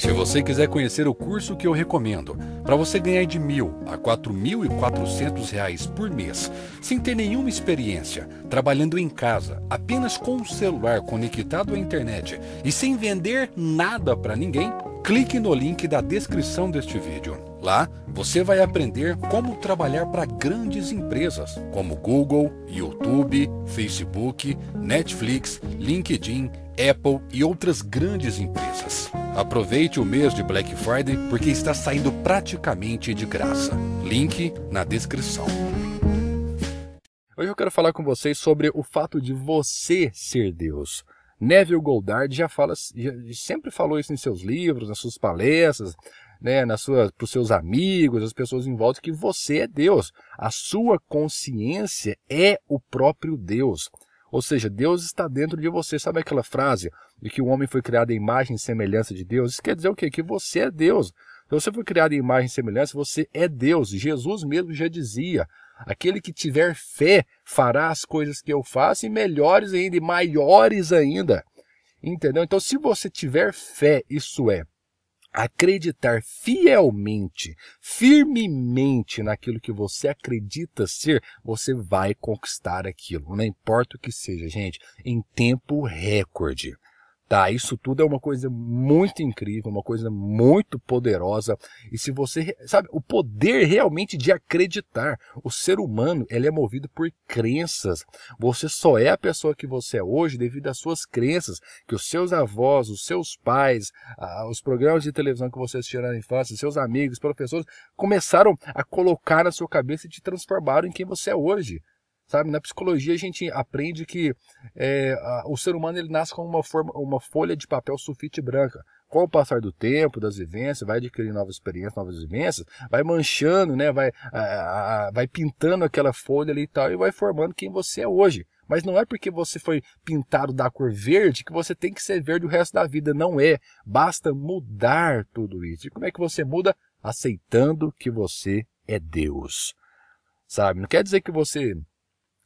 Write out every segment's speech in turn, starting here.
Se você quiser conhecer o curso que eu recomendo, para você ganhar de mil a quatro mil e quatrocentos reais por mês, sem ter nenhuma experiência, trabalhando em casa, apenas com o um celular conectado à internet e sem vender nada para ninguém, clique no link da descrição deste vídeo. Lá, você vai aprender como trabalhar para grandes empresas como Google, YouTube, Facebook, Netflix, LinkedIn, Apple e outras grandes empresas. Aproveite o mês de Black Friday porque está saindo praticamente de graça. Link na descrição. Hoje eu quero falar com vocês sobre o fato de você ser Deus. Neville Goddard já fala, já, sempre falou isso em seus livros, nas suas palestras, né, nas suas, para os seus amigos, as pessoas em volta, que você é Deus. A sua consciência é o próprio Deus. Ou seja, Deus está dentro de você. Sabe aquela frase de que o homem foi criado em imagem e semelhança de Deus? Isso quer dizer o quê? Que você é Deus. Se você foi criado em imagem e semelhança, você é Deus. Jesus mesmo já dizia: aquele que tiver fé fará as coisas que eu faço e melhores ainda, e maiores ainda. Entendeu? Então, se você tiver fé, isso é, acreditar fielmente, firmemente naquilo que você acredita ser, você vai conquistar aquilo, não importa o que seja, gente, em tempo recorde. Tá? Isso tudo é uma coisa muito incrível, uma coisa muito poderosa. E se você, sabe, o poder realmente de acreditar. O ser humano, ele é movido por crenças. Você só é a pessoa que você é hoje devido às suas crenças, que os seus avós, os seus pais, os programas de televisão que você assistiu na infância, seus amigos, professores, começaram a colocar na sua cabeça e te transformaram em quem você é hoje. Sabe, na psicologia a gente aprende que é, a, o ser humano ele nasce com uma, forma, uma folha de papel sulfite branca. Com o passar do tempo, das vivências, vai adquirindo novas experiências, novas vivências, vai manchando, né, vai, a, a, vai pintando aquela folha ali e tal, e vai formando quem você é hoje. Mas não é porque você foi pintado da cor verde que você tem que ser verde o resto da vida. Não é. Basta mudar tudo isso. E como é que você muda? Aceitando que você é Deus. Sabe? Não quer dizer que você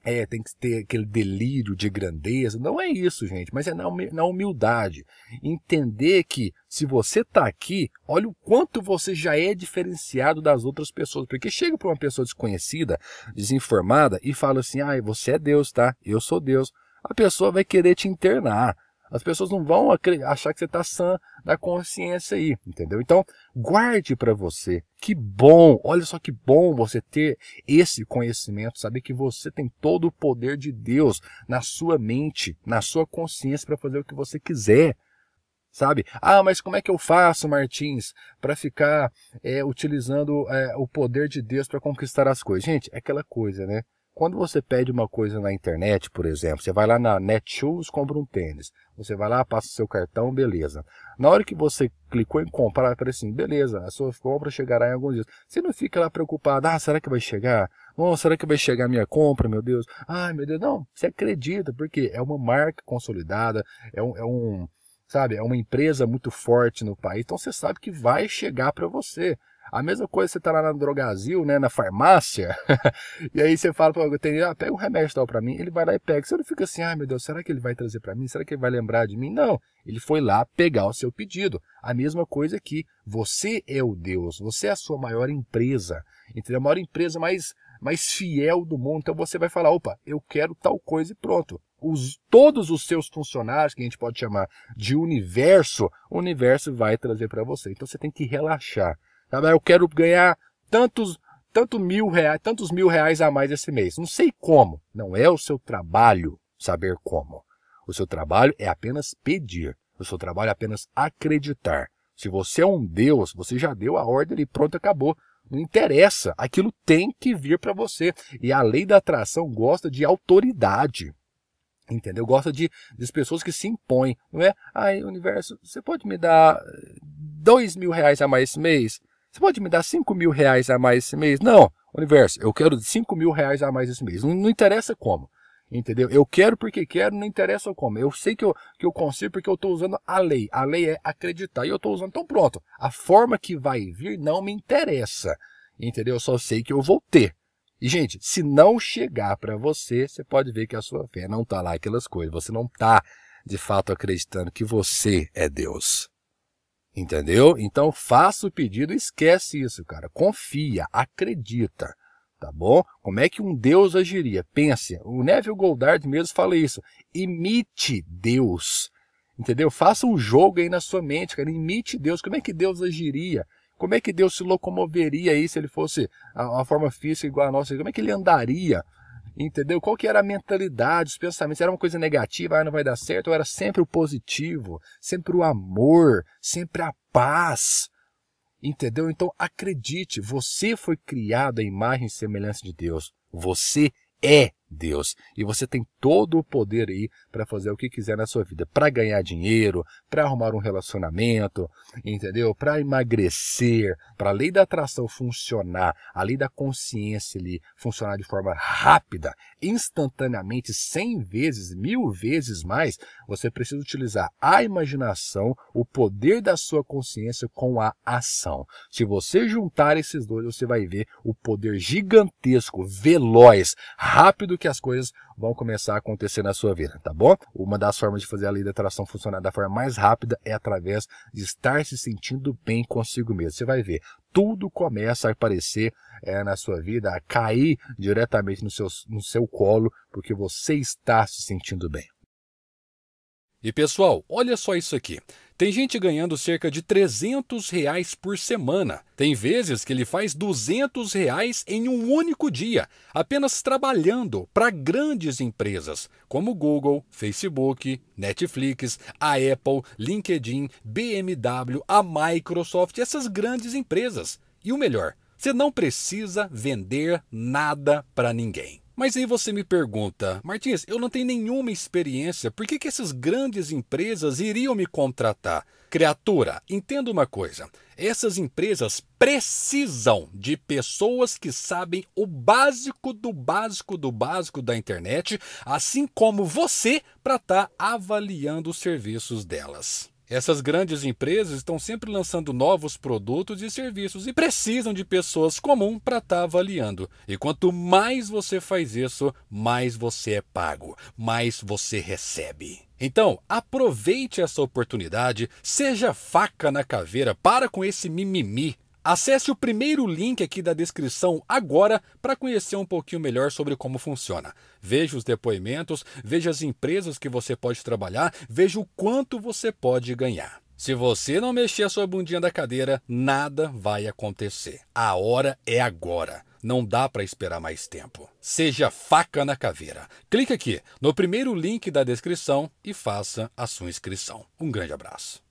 é, tem que ter aquele delírio de grandeza. Não é isso, gente, mas é na humildade. Entender que se você está aqui, olha o quanto você já é diferenciado das outras pessoas. Porque chega para uma pessoa desconhecida, desinformada, e fala assim: ah, você é Deus, tá? Eu sou Deus. A pessoa vai querer te internar. As pessoas não vão achar que você está sã da consciência aí, entendeu? Então, guarde para você. Que bom, olha só que bom você ter esse conhecimento, saber que você tem todo o poder de Deus na sua mente, na sua consciência para fazer o que você quiser sabe? Ah, mas como é que eu faço, Martins, para ficar é, utilizando é, o poder de Deus para conquistar as coisas? Gente, é aquela coisa, né? Quando você pede uma coisa na internet, por exemplo, você vai lá na Netshoes, compra um tênis. Você vai lá, passa o seu cartão, beleza. Na hora que você clicou em comprar, aparece assim, beleza, a sua compra chegará em alguns dias. Você não fica lá preocupado, ah, será que vai chegar? Oh, será que vai chegar a minha compra, meu Deus? Ai, meu Deus, não, você acredita, porque é uma marca consolidada, é um, é um sabe, é uma empresa muito forte no país, então você sabe que vai chegar para você. A mesma coisa você tá lá na drogazil, né, na farmácia, e aí você fala, para o tem, ah, pega um remédio tal para mim, ele vai lá e pega. Você não fica assim, ah, meu Deus, será que ele vai trazer para mim? Será que ele vai lembrar de mim? Não, ele foi lá pegar o seu pedido. A mesma coisa que você é o Deus, você é a sua maior empresa, entendeu? A maior empresa mais mais fiel do mundo. Então você vai falar, opa, eu quero tal coisa e pronto. Os, todos os seus funcionários, que a gente pode chamar de universo, o universo vai trazer para você. Então você tem que relaxar. Eu quero ganhar tantos, tanto mil reais, tantos mil reais a mais esse mês. Não sei como. Não é o seu trabalho saber como. O seu trabalho é apenas pedir. O seu trabalho é apenas acreditar. Se você é um Deus, você já deu a ordem e pronto, acabou. Não interessa, aquilo tem que vir para você. E a lei da atração gosta de autoridade. Entendeu? Gosta de, de pessoas que se impõem, não é? Ai, universo, você pode me dar dois mil reais a mais esse mês? Você pode me dar 5 mil reais a mais esse mês? Não, universo, eu quero 5 mil reais a mais esse mês. Não, não, interessa como. Entendeu? Eu quero porque quero, não interessa como. Eu sei que eu, que eu consigo porque eu estou usando a lei. A lei é acreditar e eu estou usando. Então pronto. A forma que vai vir não me interessa. Entendeu? Eu só sei que eu vou ter. E, gente, se não chegar para você, você pode ver que a sua fé não está lá aquelas coisas. Você não está, de fato, acreditando que você é Deus. Entendeu? Então faça o pedido, esquece isso, cara. Confia, acredita, tá bom? Como é que um Deus agiria? Pense, o Neville Goldard mesmo fala isso. Imite Deus. Entendeu? Faça um jogo aí na sua mente, cara. Imite Deus. Como é que Deus agiria? Como é que Deus se locomoveria aí se ele fosse uma forma física igual a nossa? Como é que ele andaria? Entendeu? Qual que era a mentalidade, os pensamentos? Era uma coisa negativa, ah, não vai dar certo, ou era sempre o positivo, sempre o amor, sempre a paz. Entendeu? Então acredite, você foi criado à imagem e semelhança de Deus. Você é Deus. E você tem todo o poder aí para fazer o que quiser na sua vida, para ganhar dinheiro, para arrumar um relacionamento, entendeu? Para emagrecer, para a lei da atração funcionar, a lei da consciência ali funcionar de forma rápida, instantaneamente, cem vezes, mil vezes mais, você precisa utilizar a imaginação, o poder da sua consciência com a ação. Se você juntar esses dois, você vai ver o poder gigantesco, veloz, rápido que as coisas vão começar a acontecer na sua vida, tá bom? Uma das formas de fazer a lei da atração funcionar da forma mais rápida é através de estar se sentindo bem consigo mesmo. Você vai ver, tudo começa a aparecer é, na sua vida, a cair diretamente no seu, no seu colo, porque você está se sentindo bem. E pessoal, olha só isso aqui. Tem gente ganhando cerca de 300 reais por semana. Tem vezes que ele faz 200 reais em um único dia, apenas trabalhando para grandes empresas como Google, Facebook, Netflix, a Apple, LinkedIn, BMW, a Microsoft, essas grandes empresas. E o melhor, você não precisa vender nada para ninguém. Mas aí você me pergunta, Martins, eu não tenho nenhuma experiência, por que, que essas grandes empresas iriam me contratar? Criatura, entenda uma coisa: essas empresas precisam de pessoas que sabem o básico do básico do básico da internet, assim como você, para estar tá avaliando os serviços delas. Essas grandes empresas estão sempre lançando novos produtos e serviços e precisam de pessoas comuns para estar tá avaliando. E quanto mais você faz isso, mais você é pago, mais você recebe. Então, aproveite essa oportunidade, seja faca na caveira, para com esse mimimi. Acesse o primeiro link aqui da descrição agora para conhecer um pouquinho melhor sobre como funciona. Veja os depoimentos, veja as empresas que você pode trabalhar, veja o quanto você pode ganhar. Se você não mexer a sua bundinha da cadeira, nada vai acontecer. A hora é agora. Não dá para esperar mais tempo. Seja faca na caveira. Clique aqui no primeiro link da descrição e faça a sua inscrição. Um grande abraço.